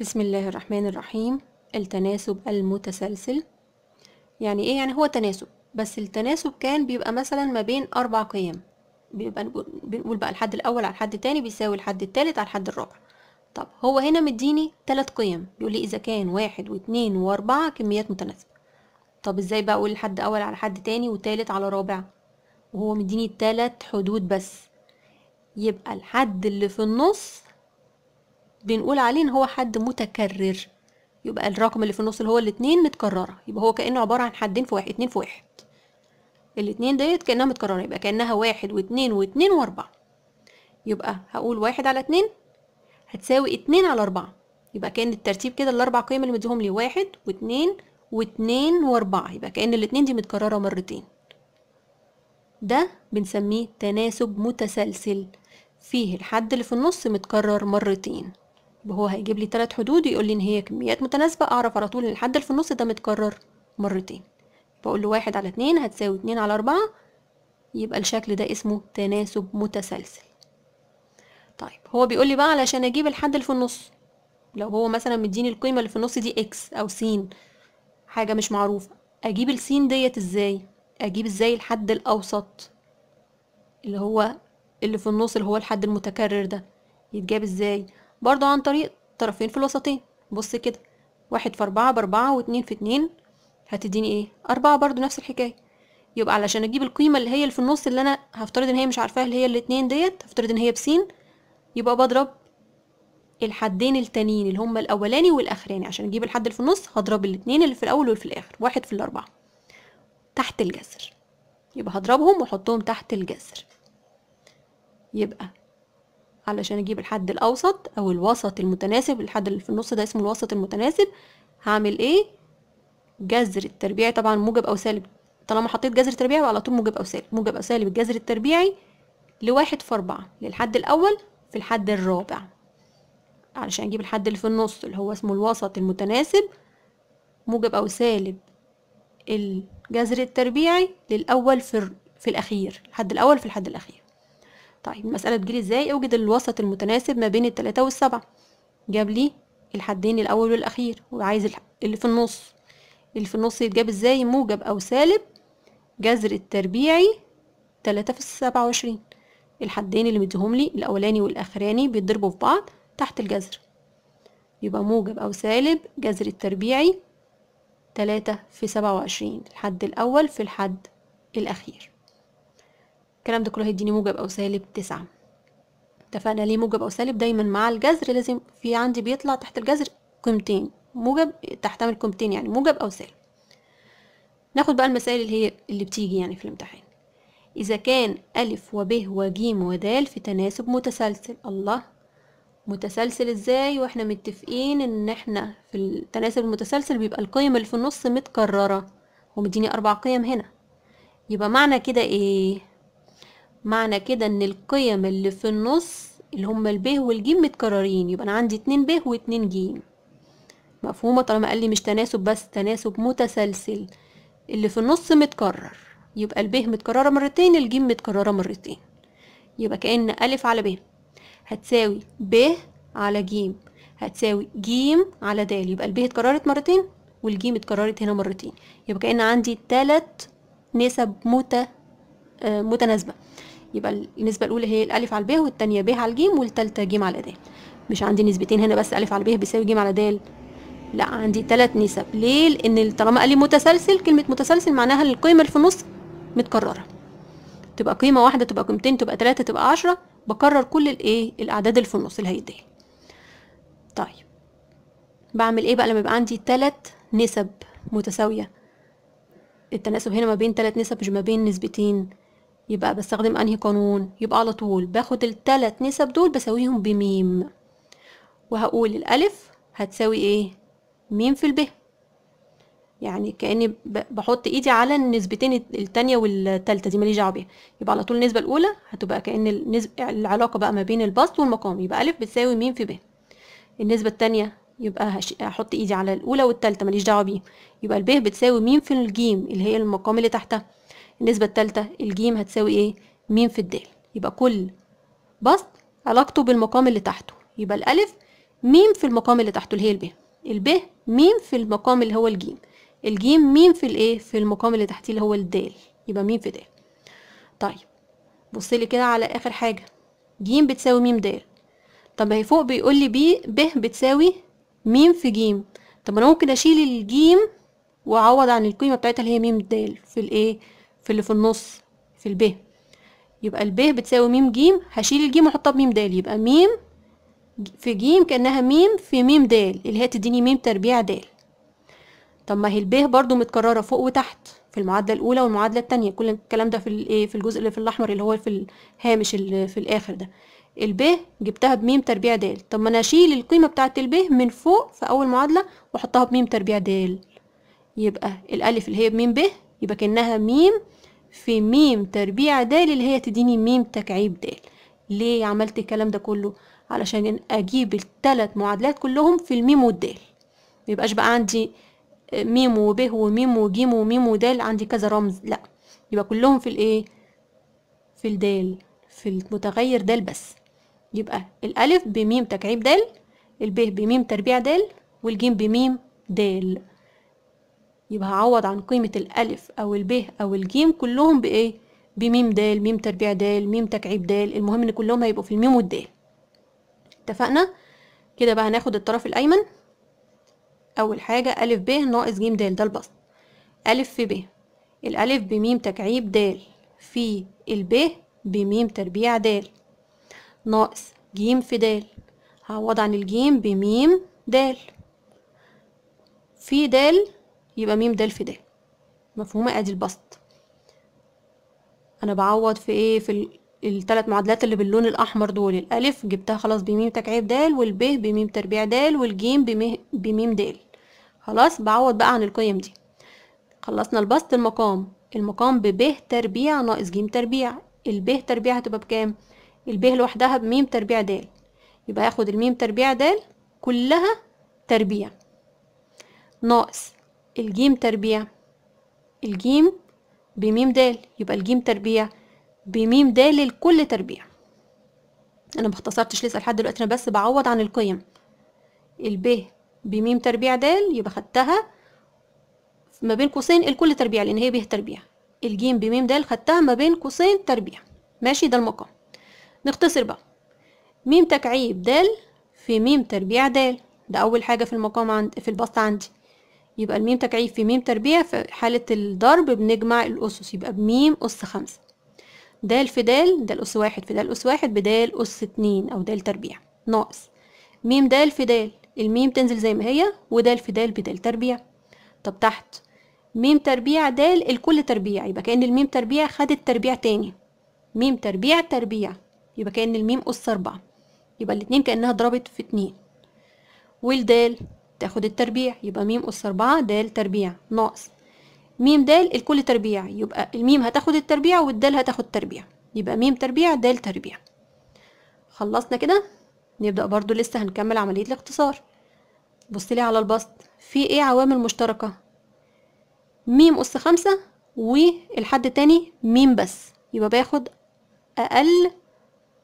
بسم الله الرحمن الرحيم التناسب المتسلسل يعني ايه يعني هو تناسب بس التناسب كان بيبقى مثلا ما بين اربع قيم بيبقى بنقول بقى الحد الاول على الحد التاني بيساوي الحد التالت على الحد الرابع طب هو هنا مديني تلات قيم بيقول لي اذا كان واحد واتنين واربعة كميات متناسبة طب ازاي بقى اقول الحد اول على حد تاني وتالت على رابع وهو مديني تلات حدود بس يبقى الحد اللي في النص بنقول عليه ان هو حد متكرر يبقى الرقم اللي في النص اللي هو الاتنين متكررة يبقى هو كأنه عبارة عن حدين في واحد اتنين في واحد الاتنين ديت كأنها متكررة يبقى كأنها واحد واتنين واتنين واربعة يبقى هقول واحد على اتنين هتساوي اتنين على اربعة يبقى كأن الترتيب كده الاربع قيم اللي مديهم لي واحد واتنين واتنين واربعة يبقى كأن الاتنين دي متكررة مرتين ده بنسميه تناسب متسلسل فيه الحد اللي في النص متكرر مرتين هو هيجيب لي ثلاث حدود يقول لي ان هي كميات متناسبه اعرف على طول ان الحد اللي في النص ده متكرر مرتين بقول له واحد على اتنين هتساوي اتنين على اربعة يبقى الشكل ده اسمه تناسب متسلسل طيب هو بيقول لي بقى علشان اجيب الحد اللي في النص لو هو مثلا مديني القيمة اللي في النص دي اكس او سين حاجة مش معروفة اجيب السين ديت ازاي اجيب ازاي الحد الاوسط اللي هو اللي في النص اللي هو الحد المتكرر ده يتجاب ازاي برضو عن طريق طرفين في الوسطين بص كده واحد في أربعة بأربعة واتنين في اتنين هتديني ايه أربعة برضو نفس الحكاية يبقى علشان أجيب القيمة اللي هي اللي في النص اللي أنا هفترض إن هي مش عارفاها اللي هي الاتنين ديت هفترض إن هي بسين يبقى بضرب الحدين التانيين اللي هما الأولاني والأخراني عشان أجيب الحد اللي في النص هضرب الاتنين اللي في الأول واللي في الآخر واحد في الأربعة تحت الجذر يبقى هضربهم واحطهم تحت الجذر يبقى علشان اجيب الحد الاوسط او الوسط المتناسب الحد اللي في النص ده اسمه الوسط المتناسب هعمل ايه جذر التربيعي طبعا موجب او سالب طالما حطيت جذر تربيعي على طول موجب او سالب موجب او سالب الجذر التربيعي لواحد في اربعة للحد الاول في الحد الرابع علشان اجيب الحد اللي في النص اللي هو اسمه الوسط المتناسب موجب او سالب الجذر التربيعي للاول في في الاخير الحد الاول في الحد الاخير طيب المسألة بتجيلي ازاي اوجد الوسط المتناسب ما بين التلاتة والسبعة جاب لي الحدين الأول والأخير وعايز اللي في النص اللي في النص يتجاب ازاي موجب أو سالب جذر التربيعي تلاتة في سبعة وعشرين الحدين اللي مديهم لي الأولاني والأخراني بيتضربوا في بعض تحت الجذر يبقى موجب أو سالب جذر التربيعي تلاتة في سبعة وعشرين الحد الأول في الحد الأخير الكلام ده كله هيديني موجب أو سالب تسعة اتفقنا ليه موجب أو سالب دايما مع الجذر لازم في عندي بيطلع تحت الجذر قيمتين موجب تحتمل قيمتين يعني موجب أو سالب ناخد بقى المسائل اللي هي اللي بتيجي يعني في الامتحان إذا كان ألف ج وج د في تناسب متسلسل الله متسلسل ازاي واحنا متفقين ان احنا في التناسب المتسلسل بيبقى القيم اللي في النص متكررة ومديني اربع قيم هنا يبقى معنى كده ايه معنى كده ان القيم اللي في النص اللي هما ال ب والجيم متكررين يبقى انا عندي اتنين ب واتنين جيم مفهومة طالما قال لي مش تناسب بس تناسب متسلسل اللي في النص متكرر يبقى ال ب متكررة مرتين الجيم متكررة مرتين يبقى كأن ألف على ب هتساوي ب على جيم هتساوي جيم على د يبقى ال ب اتكررت مرتين والجيم اتكررت هنا مرتين يبقى كأن عندي تلات نسب مت... آه، متناسبة يبقى النسبه الاولى هي الالف على الباء والثانيه ب على الجيم والثالثه ج على د مش عندي نسبتين هنا بس الف على ب بيساوي ج على د لا عندي ثلاث نسب ليه لان طالما قال لي متسلسل كلمه متسلسل معناها القيمه اللي في النص متكرره تبقى قيمه واحده تبقى قيمتين تبقى ثلاثه تبقى عشرة بكرر كل الايه الاعداد اللي في النص اللي هيديها طيب بعمل ايه بقى لما يبقى عندي ثلاث نسب متساويه التناسب هنا ما بين ثلاث نسب مش ما بين نسبتين يبقى بستخدم انهي قانون يبقى على طول باخد التلات نسب دول بساويهم بميم وهقول الالف هتساوي ايه ميم في الب يعني كاني بحط ايدي على النسبتين التانية والتالتة دي ماليش دعوه بيها يبقى على طول النسبه الاولى هتبقى كان النسب... العلاقه بقى ما بين البسط والمقام يبقى الف بتساوي ميم في ب النسبه التانية يبقى هش... هحط ايدي على الاولى والتالتة ماليش دعوه بيهم يبقى الب بتساوي ميم في الجيم اللي هي المقام اللي تحتها النسبة التالتة الجيم هتساوي ايه م في الدال يبقى كل بسط علاقته بالمقام اللي تحته يبقى الألف ميم في المقام اللي تحته اللي هي الب الب ميم في المقام اللي هو الجيم الجيم ميم في الايه في المقام اللي تحتيه اللي هو الدال يبقى ميم في دال طيب بصلي كده على اخر حاجه ج بتساوي م د طب هي فوق بيقول لي ب ب بتساوي م في ج طب انا ممكن اشيل الجيم واعوض عن القيمه بتاعتها اللي هي م د في الايه في اللي في النص في ب يبقى ب بتساوي م ج هشيل الجيم واحطها بم د يبقى م في ج كانها م في م د اللي هي تديني م تربيع د طب ما هي ب برده متكرره فوق وتحت في المعادله الاولى والمعادله الثانيه كل الكلام ده في الايه في الجزء اللي في الاحمر اللي هو في الهامش اللي في الاخر ده ب جبتها بم تربيع د طب ما انا اشيل القيمه بتاعه ب من فوق في اول معادله واحطها بم تربيع د يبقى الالف اللي هي بم ب يبقى كأنها ميم في ميم تربيع دال اللي هي تديني ميم تكعيب دال ليه عملت الكلام ده كله علشان اجيب الثلاث معادلات كلهم في الميم والدال ميبقاش بقى عندي آه، ميم وب وميم وجيم وميم ودال عندي كذا رمز لا يبقى كلهم في الايه في الدال في المتغير دال بس يبقى الالف بميم تكعيب دال الب بميم تربيع دال والجيم بميم دال يبقى هعوض عن قيمة الألف أو الب أو الجيم كلهم بإيه؟ بميم دال ميم تربيع دال ميم تكعيب دال المهم إن كلهم هيبقوا في الميم والدال اتفقنا؟ كده بقى هناخد الطرف الأيمن أول حاجة ألف ب ناقص جيم دال ده البسط ألف في ب الألف بميم تكعيب دال في الب بميم تربيع دال ناقص جيم في دال هعوض عن الجيم بميم دال في دال يبقى ميم دال في دال مفهومة ادي البسط انا بعوض في ايه في الثلاث معادلات اللي باللون الاحمر دول الالف جبتها خلاص بميم تكعيب دال والب بميم تربيع دال والجيم بميم دال خلاص بعوض بقى عن القيم دي خلصنا البسط المقام المقام بب تربيع ناقص جيم تربيع الب تربيع هتبقى بكام الب لوحدها بميم تربيع دال يبقى هاخد الميم تربيع دال كلها تربيع ناقص الجيم تربيع الجيم بميم دال يبقى الجيم تربيع بميم دال لكل تربيع انا ما اختصرتش لسه لحد دلوقتي انا بس بعوض عن القيم الب بميم تربيع دال يبقى خدتها ما بين قوسين الكل تربيع لان هي ب تربيع الجيم بميم دال خدتها ما بين قوسين تربيع ماشي ده المقام نختصر بقى ميم تكعيب دال في ميم تربيع دال ده اول حاجه في المقام عند في البسط عندي يبقى الميم تكعيب في ميم تربيع في حالة الضرب بنجمع الأسس يبقى بميم أس خمسة دال في دال دال أس واحد في دال أس واحد بدال أس اتنين أو دال تربيع ناقص ميم دال في دال الميم تنزل زي ما هي ودال في دال بدال تربيع طب تحت ميم تربيع دال الكل تربيع يبقى كأن الميم تربيع خدت تربيع تاني ميم تربيع تربيع يبقى كأن الميم أس أربعة يبقى الاتنين كأنها ضربت في اتنين والدال تاخد التربيع يبقى م أس أربعة د تربيع ناقص م د الكل تربيع يبقى الميم هتاخد التربيع والدال هتاخد تربيع يبقى م تربيع د تربيع خلصنا كده نبدأ برضو لسه هنكمل عملية الاختصار بصلي لي على البسط في ايه عوامل مشتركة م أس خمسة والحد التاني م بس يبقى باخد أقل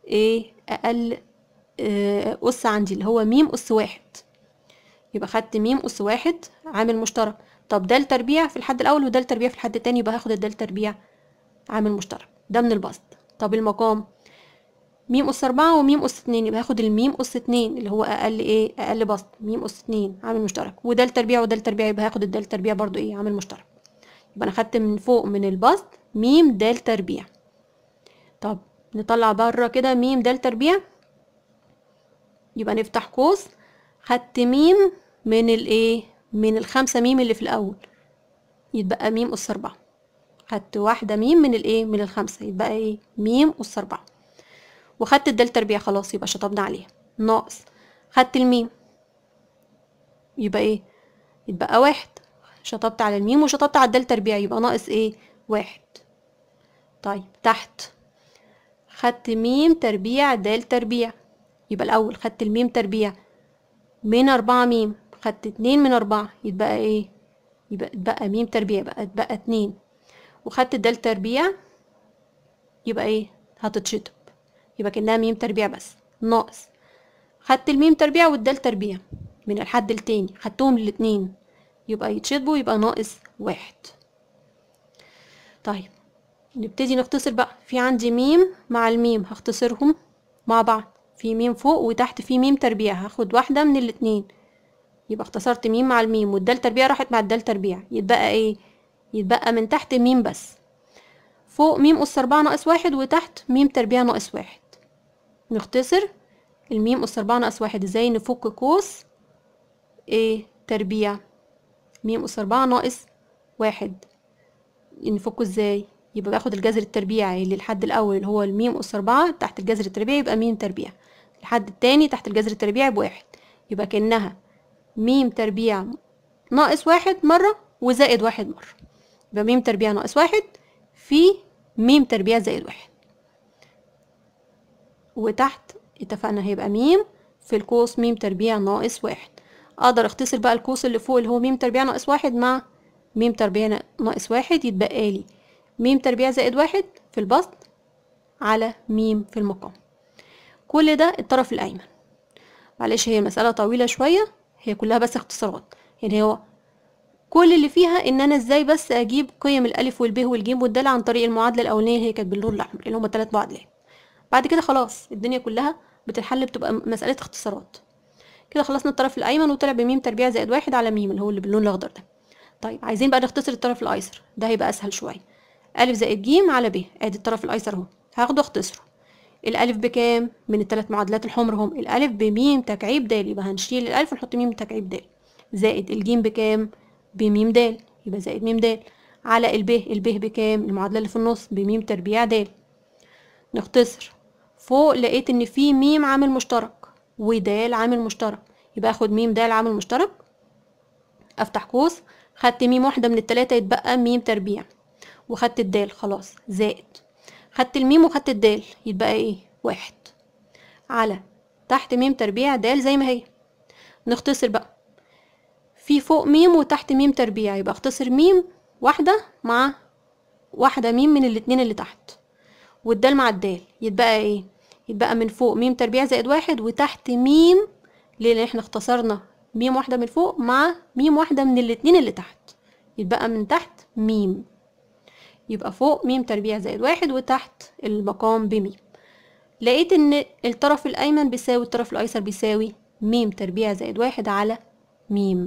ايه أقل أس آه، عندي اللي هو م أس واحد يبقى خدت م أس واحد عامل مشترك طب د تربيع في الحد الأول وده تربيع في الحد التاني يبقى هاخد الد تربيع عامل مشترك ده من البسط طب المقام م أس أربعة وم أس اتنين يبقى هاخد الميم أس اتنين اللي هو أقل إيه أقل بسط م أس اتنين عامل مشترك وده تربيع وده تربيع يبقى هاخد الد تربيع برضو إيه عامل مشترك يبقى أنا خدت من فوق من البسط م د تربيع طب نطلع بره كده م د تربيع يبقى نفتح قوس خدت م من الايه من الخمسة ميم اللي في الاول يتبقى ميم أس أربعة خدت واحدة ميم من الايه من الخمسة يتبقى ايه ميم أس أربعة وخدت الدال تربيع خلاص يبقى شطبنا عليها ناقص خدت الميم يبقى ايه يتبقى واحد شطبت على الميم وشطبت على الدال تربيع يبقى ناقص ايه واحد طيب تحت خدت ميم تربيع دال تربيع يبقى الأول خدت الميم تربيع من أربعة ميم خدت اتنين من أربعة يتبقى إيه؟ يبقى اتبقى ميم تربيع بقى اتبقى اتنين وخدت دال تربيع يبقى إيه؟ هتتشطب يبقى كأنها ميم تربيع بس ناقص خدت الميم تربيع والدال تربيع من الحد التاني خدتهم الاتنين يبقى يتشطبوا يبقى ناقص واحد طيب نبتدي نختصر بقى في عندي ميم مع الميم هختصرهم مع بعض في ميم فوق وتحت في ميم تربيع هاخد واحدة من الاتنين يبقى اختصرت ميم مع الميم والدال تربيع راحت مع الدال تربيع يتبقى ايه يتبقى من تحت ميم بس فوق ميم أس أربعة ناقص واحد وتحت ميم تربيع ناقص واحد نختصر الميم أس أربعة ناقص واحد ازاي نفك قوس ايه تربيع ميم أس أربعة ناقص واحد نفكه ازاي يبقى باخد الجذر التربيعي اللي الحد الأول اللي هو الميم أس أربعة تحت الجذر التربيعي يبقى ميم تربيع الحد التاني تحت الجذر التربيعي بواحد يبقى كأنها ميم تربيع ناقص واحد مرة وزائد واحد مرة يبقى ميم تربيع ناقص واحد في ميم تربيع زائد واحد وتحت اتفقنا هيبقى ميم في القوس ميم تربيع ناقص واحد اقدر اختصر بقى القوس اللي فوق اللي هو ميم تربيع ناقص واحد مع ميم تربيع ناقص واحد يتبقى لي ميم تربيع زائد واحد في البسط على ميم في المقام كل ده الطرف الايمن معلش هي المسألة طويلة شوية هي كلها بس اختصارات يعني هو كل اللي فيها ان انا ازاي بس اجيب قيم الالف والب والجيم والدال عن طريق المعادله الاولانيه اللي هي كانت باللون الاحمر اللي هما ثلاث معادلات بعد كده خلاص الدنيا كلها بتتحل بتبقى مساله اختصارات كده خلصنا الطرف الايمن وطلع بميم تربيع زائد واحد على ميم اللي هو اللي باللون الاخضر ده طيب عايزين بقى نختصر الطرف الايسر ده هيبقى اسهل شويه ا زائد ج على ب ادي الطرف الايسر اهو هاخده اختصره الالف بكام من الثلاث معادلات الحمر هم الالف بميم تكعيب د يبقى هنشيل الالف ونحط ميم تكعيب د زائد الجيم بكام بميم د يبقى زائد ميم د على الب الب بكام المعادله اللي في النص بميم تربيع د نختصر فوق لقيت ان في ميم عامل مشترك ود عامل مشترك يبقى اخد ميم د عامل مشترك افتح قوس خدت ميم واحده من التلاته يتبقى ميم تربيع وخدت الدال خلاص زائد خدت الميم وخدت الدال يتبقى ايه واحد على تحت ميم تربيع دال زي ما هي نختصر بقى في فوق ميم وتحت ميم تربيع يبقى اختصر ميم واحدة مع واحدة ميم من الاتنين اللي تحت والدال مع الدال يتبقى ايه يتبقى من فوق ميم تربيع زائد واحد وتحت ميم لان احنا اختصرنا ميم واحدة من فوق مع ميم واحدة من الاتنين اللي تحت يتبقى من تحت ميم يبقى فوق م تربيع زائد واحد وتحت المقام بميم لقيت ان الطرف الايمن بيساوي الطرف الايسر بيساوي م تربيع زائد واحد على م